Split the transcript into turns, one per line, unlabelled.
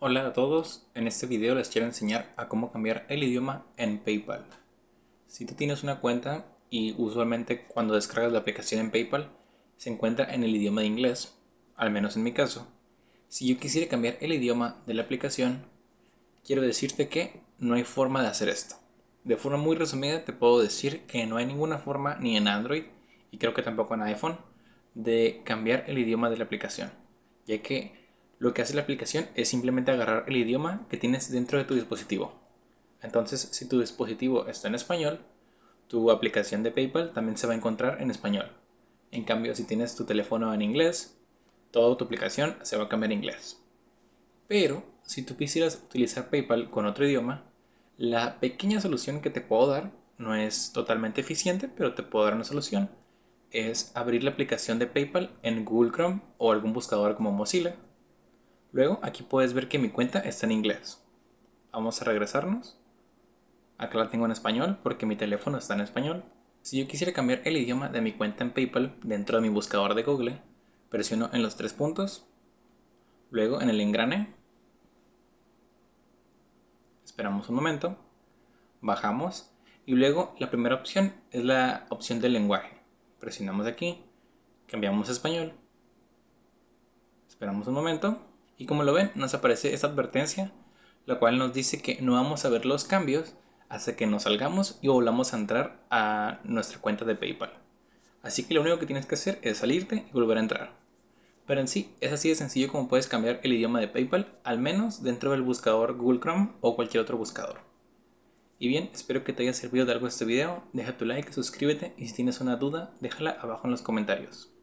Hola a todos, en este video les quiero enseñar a cómo cambiar el idioma en PayPal. Si tú tienes una cuenta y usualmente cuando descargas la aplicación en PayPal se encuentra en el idioma de inglés, al menos en mi caso. Si yo quisiera cambiar el idioma de la aplicación, quiero decirte que no hay forma de hacer esto. De forma muy resumida te puedo decir que no hay ninguna forma ni en Android y creo que tampoco en iPhone de cambiar el idioma de la aplicación, ya que lo que hace la aplicación es simplemente agarrar el idioma que tienes dentro de tu dispositivo. Entonces, si tu dispositivo está en español, tu aplicación de PayPal también se va a encontrar en español. En cambio, si tienes tu teléfono en inglés, toda tu aplicación se va a cambiar a inglés. Pero, si tú quisieras utilizar PayPal con otro idioma, la pequeña solución que te puedo dar no es totalmente eficiente, pero te puedo dar una solución. Es abrir la aplicación de PayPal en Google Chrome o algún buscador como Mozilla Luego aquí puedes ver que mi cuenta está en inglés. Vamos a regresarnos. Acá la tengo en español porque mi teléfono está en español. Si yo quisiera cambiar el idioma de mi cuenta en PayPal dentro de mi buscador de Google, presiono en los tres puntos, luego en el engrane, esperamos un momento, bajamos y luego la primera opción es la opción del lenguaje. Presionamos aquí, cambiamos a español, esperamos un momento y como lo ven, nos aparece esta advertencia, la cual nos dice que no vamos a ver los cambios hasta que nos salgamos y volvamos a entrar a nuestra cuenta de PayPal. Así que lo único que tienes que hacer es salirte y volver a entrar. Pero en sí, es así de sencillo como puedes cambiar el idioma de PayPal, al menos dentro del buscador Google Chrome o cualquier otro buscador. Y bien, espero que te haya servido de algo este video, deja tu like, suscríbete y si tienes una duda, déjala abajo en los comentarios.